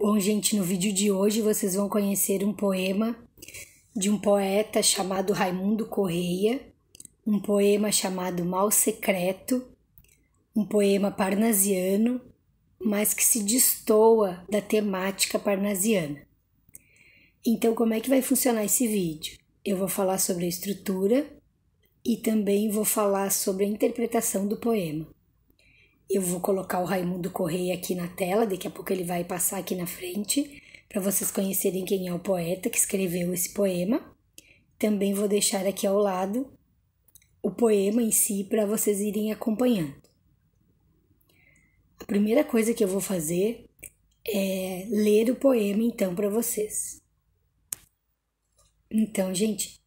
Bom, gente, no vídeo de hoje vocês vão conhecer um poema de um poeta chamado Raimundo Correia, um poema chamado Mal Secreto, um poema parnasiano, mas que se destoa da temática parnasiana. Então, como é que vai funcionar esse vídeo? Eu vou falar sobre a estrutura e também vou falar sobre a interpretação do poema. Eu vou colocar o Raimundo Correia aqui na tela, daqui a pouco ele vai passar aqui na frente, para vocês conhecerem quem é o poeta que escreveu esse poema. Também vou deixar aqui ao lado o poema em si para vocês irem acompanhando. A primeira coisa que eu vou fazer é ler o poema então para vocês. Então, gente,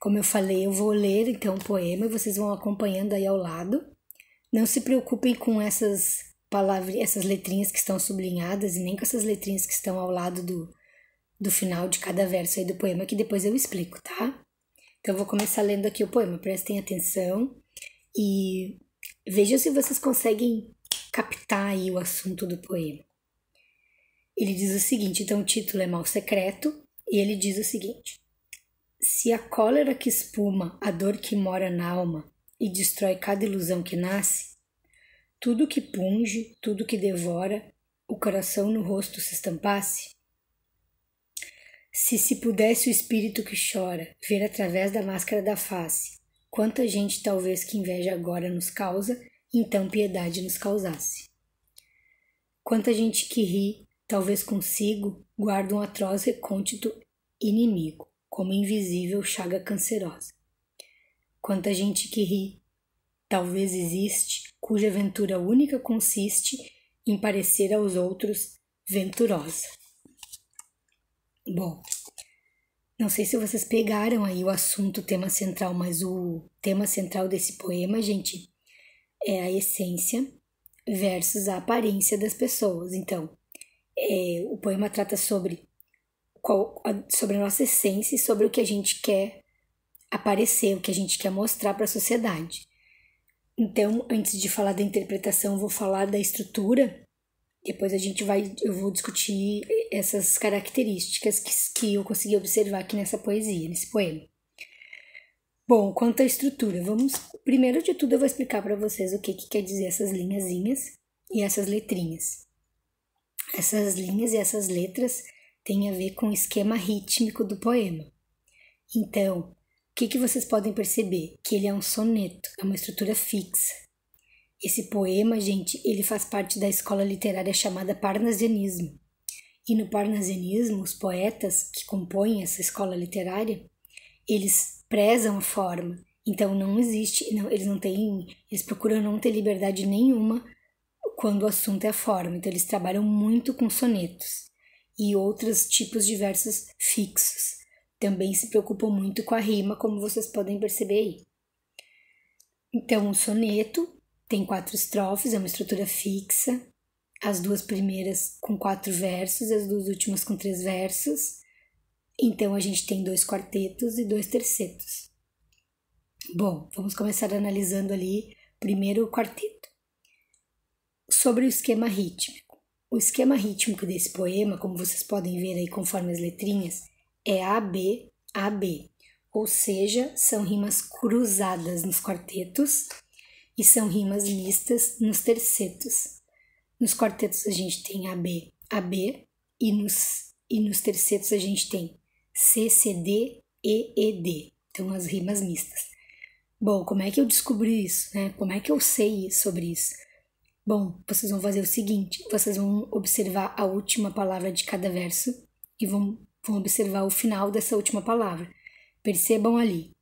como eu falei, eu vou ler então o poema e vocês vão acompanhando aí ao lado. Não se preocupem com essas palavras, essas letrinhas que estão sublinhadas e nem com essas letrinhas que estão ao lado do, do final de cada verso aí do poema, que depois eu explico, tá? Então vou começar lendo aqui o poema, prestem atenção e vejam se vocês conseguem captar aí o assunto do poema. Ele diz o seguinte, então o título é Mal Secreto, e ele diz o seguinte: Se a cólera que espuma, a dor que mora na alma, e destrói cada ilusão que nasce, tudo que punge, tudo que devora, o coração no rosto se estampasse? Se se pudesse o espírito que chora ver através da máscara da face, quanta gente talvez que inveja agora nos causa, então piedade nos causasse. Quanta gente que ri, talvez consigo, guarda um atroz recôndito inimigo, como invisível chaga cancerosa. Quanta gente que ri. Talvez existe cuja ventura única consiste em parecer aos outros venturosa. Bom, não sei se vocês pegaram aí o assunto, o tema central, mas o tema central desse poema, gente, é a essência versus a aparência das pessoas. Então, é, o poema trata sobre, qual, sobre a nossa essência e sobre o que a gente quer aparecer, o que a gente quer mostrar para a sociedade. Então, antes de falar da interpretação, vou falar da estrutura. Depois a gente vai, eu vou discutir essas características que, que eu consegui observar aqui nessa poesia, nesse poema. Bom, quanto à estrutura, vamos. Primeiro de tudo, eu vou explicar para vocês o que, que quer dizer essas linhazinhas e essas letrinhas. Essas linhas e essas letras têm a ver com o esquema rítmico do poema. Então, que, que vocês podem perceber? Que ele é um soneto, é uma estrutura fixa. Esse poema, gente, ele faz parte da escola literária chamada Parnasianismo. E no Parnasianismo, os poetas que compõem essa escola literária, eles prezam a forma. Então não existe, não, eles não têm, eles procuram não ter liberdade nenhuma quando o assunto é a forma. Então eles trabalham muito com sonetos e outros tipos diversos fixos também se preocupam muito com a rima, como vocês podem perceber aí. Então, o soneto tem quatro estrofes, é uma estrutura fixa, as duas primeiras com quatro versos e as duas últimas com três versos. Então, a gente tem dois quartetos e dois tercetos. Bom, vamos começar analisando ali primeiro o quarteto. Sobre o esquema rítmico. O esquema rítmico desse poema, como vocês podem ver aí conforme as letrinhas, é AB, AB, ou seja, são rimas cruzadas nos quartetos e são rimas mistas nos tercetos. Nos quartetos a gente tem AB, AB e nos, e nos tercetos a gente tem CCD, EED, então as rimas mistas. Bom, como é que eu descobri isso? Né? Como é que eu sei sobre isso? Bom, vocês vão fazer o seguinte: vocês vão observar a última palavra de cada verso e vão vão observar o final dessa última palavra. Percebam ali.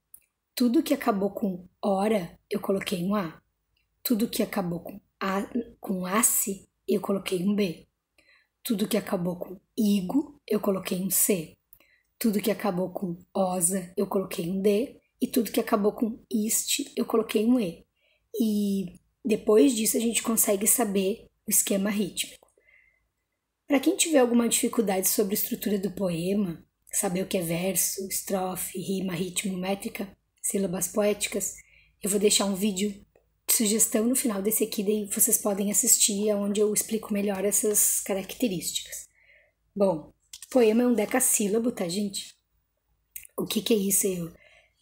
Tudo que acabou com hora, eu coloquei um A. Tudo que acabou com, a, com ace eu coloquei um B. Tudo que acabou com igo, eu coloquei um C. Tudo que acabou com osa, eu coloquei um D. E tudo que acabou com iste, eu coloquei um E. E depois disso a gente consegue saber o esquema rítmico. Para quem tiver alguma dificuldade sobre a estrutura do poema, saber o que é verso, estrofe, rima, ritmo, métrica, sílabas poéticas, eu vou deixar um vídeo de sugestão no final desse aqui, daí vocês podem assistir, é onde eu explico melhor essas características. Bom, poema é um decassílabo, tá, gente? O que, que é isso? aí?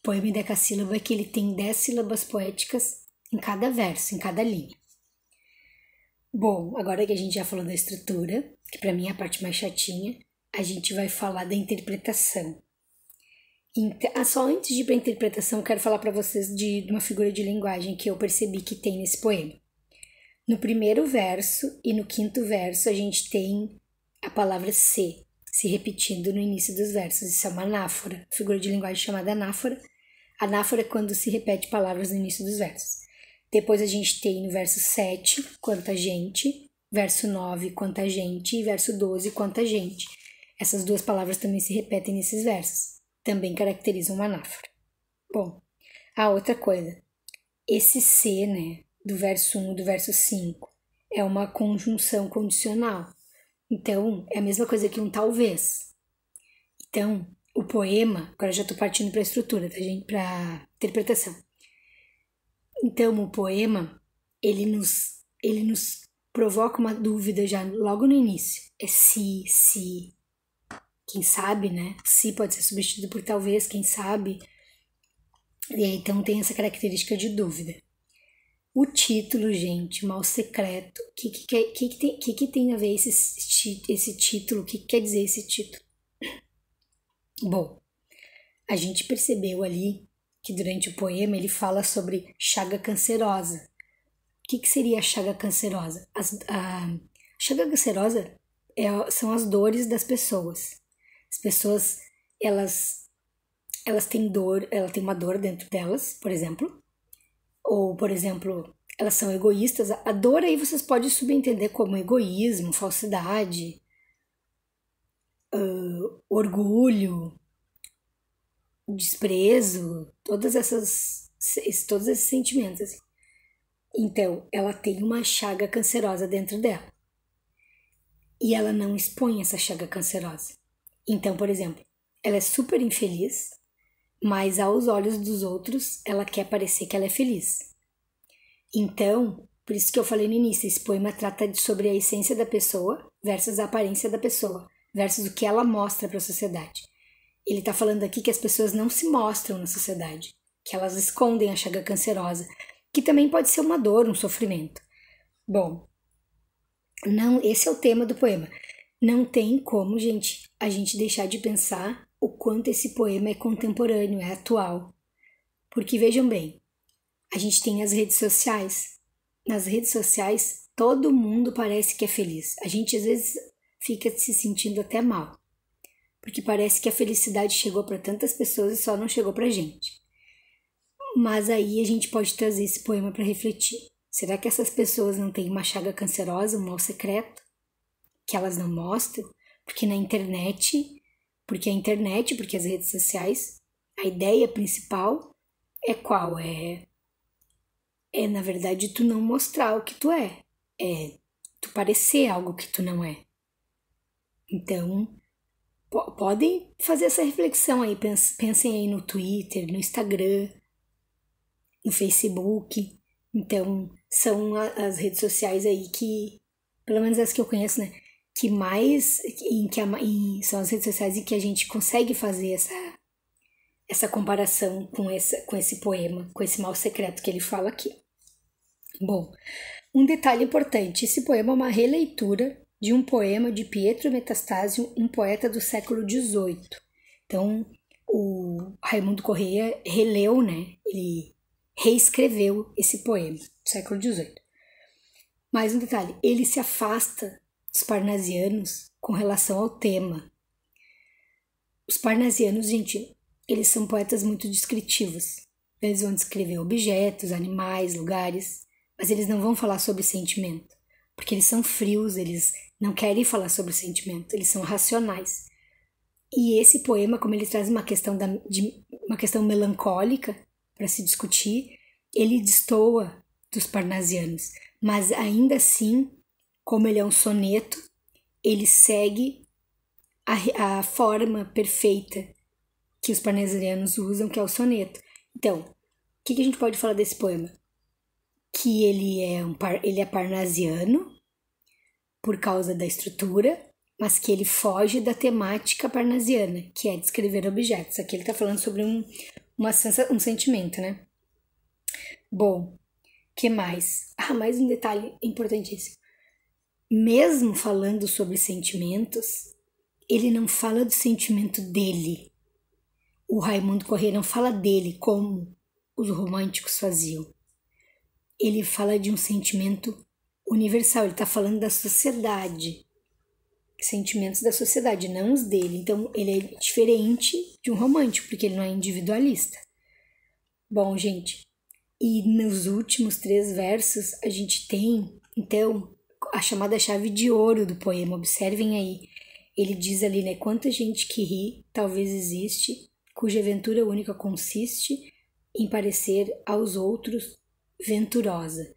Poema em decassílabo é que ele tem dez sílabas poéticas em cada verso, em cada linha. Bom, agora que a gente já falou da estrutura, que para mim é a parte mais chatinha, a gente vai falar da interpretação. Então, ah, só antes de ir para a interpretação, quero falar para vocês de, de uma figura de linguagem que eu percebi que tem nesse poema. No primeiro verso e no quinto verso, a gente tem a palavra se se repetindo no início dos versos. Isso é uma anáfora, figura de linguagem chamada anáfora. Anáfora é quando se repete palavras no início dos versos. Depois a gente tem no verso 7, quanta gente, verso 9, quanta gente, e verso 12, quanta gente. Essas duas palavras também se repetem nesses versos, também caracterizam uma anáfora. Bom, a outra coisa, esse c né, do verso 1 do verso 5, é uma conjunção condicional. Então, é a mesma coisa que um talvez. Então, o poema, agora já estou partindo para a estrutura, tá, gente? Para interpretação. Então, o poema, ele nos, ele nos provoca uma dúvida já logo no início. É se, se, quem sabe, né? Se pode ser substituído por talvez, quem sabe. E aí, então tem essa característica de dúvida. O título, gente, Mal Secreto, o que que, que, que, tem, que, que tem a ver esse, esse título? O que, que quer dizer esse título? Bom, a gente percebeu ali que durante o poema ele fala sobre chaga cancerosa. O que, que seria a chaga cancerosa? As, a, a chaga cancerosa é, são as dores das pessoas. As pessoas, elas, elas têm dor, ela tem uma dor dentro delas, por exemplo. Ou, por exemplo, elas são egoístas. A dor aí vocês podem subentender como egoísmo, falsidade, uh, orgulho, desprezo, todas essas, todos esses sentimentos. Assim. Então, ela tem uma chaga cancerosa dentro dela. E ela não expõe essa chaga cancerosa. Então, por exemplo, ela é super infeliz, mas aos olhos dos outros, ela quer parecer que ela é feliz. Então, por isso que eu falei no início, esse poema trata de, sobre a essência da pessoa versus a aparência da pessoa, versus o que ela mostra para a sociedade. Ele está falando aqui que as pessoas não se mostram na sociedade, que elas escondem a chaga cancerosa, que também pode ser uma dor, um sofrimento. Bom, não, esse é o tema do poema. Não tem como, gente, a gente deixar de pensar o quanto esse poema é contemporâneo, é atual. Porque vejam bem, a gente tem as redes sociais. Nas redes sociais, todo mundo parece que é feliz. A gente às vezes fica se sentindo até mal porque parece que a felicidade chegou para tantas pessoas e só não chegou para gente. Mas aí a gente pode trazer esse poema para refletir. Será que essas pessoas não têm uma chaga cancerosa, um mal secreto? Que elas não mostram? Porque na internet, porque a internet, porque as redes sociais, a ideia principal é qual? É, é na verdade, tu não mostrar o que tu é. É tu parecer algo que tu não é. Então, podem fazer essa reflexão aí. Pensem aí no Twitter, no Instagram, no Facebook. Então, são as redes sociais aí que, pelo menos as que eu conheço, né? Que mais. Em que a, em, são as redes sociais em que a gente consegue fazer essa, essa comparação com, essa, com esse poema, com esse mal secreto que ele fala aqui. Bom, um detalhe importante: esse poema é uma releitura de um poema de Pietro Metastasio, um poeta do século XVIII. Então, o Raimundo Correia releu, né? Ele reescreveu esse poema do século XVIII. Mais um detalhe: ele se afasta dos parnasianos com relação ao tema. Os parnasianos, gente, eles são poetas muito descritivos. Eles vão descrever objetos, animais, lugares, mas eles não vão falar sobre sentimento, porque eles são frios, eles não querem falar sobre o sentimento, eles são racionais. E esse poema, como ele traz uma questão, da, de, uma questão melancólica para se discutir, ele destoa dos parnasianos, mas ainda assim, como ele é um soneto, ele segue a, a forma perfeita que os parnasianos usam, que é o soneto. Então, o que, que a gente pode falar desse poema? Que ele é, um par, ele é parnasiano, por causa da estrutura, mas que ele foge da temática parnasiana, que é descrever objetos. Aqui ele está falando sobre um, uma sensa, um sentimento, né? Bom, que mais? Ah, mais um detalhe importantíssimo. Mesmo falando sobre sentimentos, ele não fala do sentimento dele. O Raimundo Correia não fala dele como os românticos faziam. Ele fala de um sentimento universal, ele está falando da sociedade, sentimentos da sociedade, não os dele. Então ele é diferente de um romântico, porque ele não é individualista. Bom, gente, e nos últimos três versos a gente tem, então, a chamada chave de ouro do poema. Observem aí. Ele diz ali, né? Quanta gente que ri, talvez existe, cuja ventura única consiste em parecer aos outros venturosa.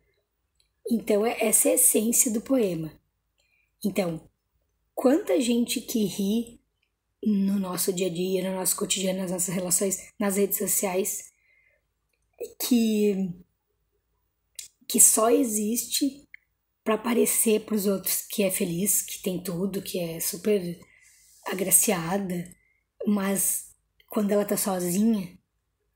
Então, é essa é a essência do poema. Então, quanta gente que ri no nosso dia a dia, no nosso cotidiano, nas nossas relações, nas redes sociais, que, que só existe para parecer para os outros que é feliz, que tem tudo, que é super agraciada, mas quando ela tá sozinha,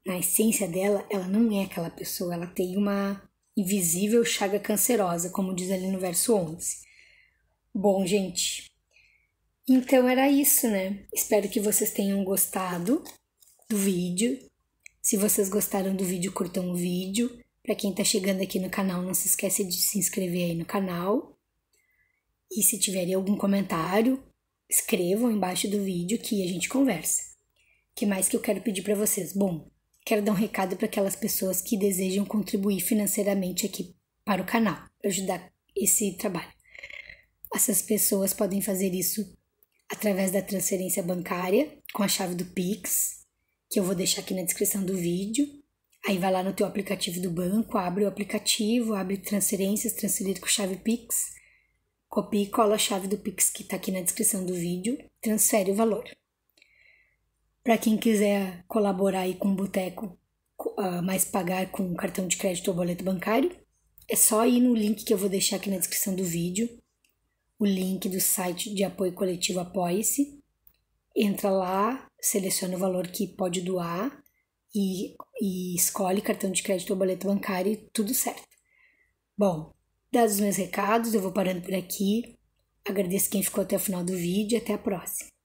na essência dela, ela não é aquela pessoa, ela tem uma e visível chaga cancerosa, como diz ali no verso 11. Bom, gente, então era isso, né? Espero que vocês tenham gostado do vídeo. Se vocês gostaram do vídeo, curtam o vídeo. Para quem está chegando aqui no canal, não se esquece de se inscrever aí no canal. E se tiverem algum comentário, escrevam embaixo do vídeo que a gente conversa. O que mais que eu quero pedir para vocês? Bom, Quero dar um recado para aquelas pessoas que desejam contribuir financeiramente aqui para o canal, para ajudar esse trabalho. Essas pessoas podem fazer isso através da transferência bancária com a chave do Pix, que eu vou deixar aqui na descrição do vídeo. Aí vai lá no teu aplicativo do banco, abre o aplicativo, abre transferências, transferir com chave Pix, copia e cola a chave do Pix que está aqui na descrição do vídeo, transfere o valor para quem quiser colaborar aí com o Boteco, ah, mais pagar com cartão de crédito ou boleto bancário, é só ir no link que eu vou deixar aqui na descrição do vídeo, o link do site de apoio coletivo Apoie-se. Entra lá, seleciona o valor que pode doar e, e escolhe cartão de crédito ou boleto bancário e tudo certo. Bom, dados os meus recados, eu vou parando por aqui. Agradeço quem ficou até o final do vídeo e até a próxima.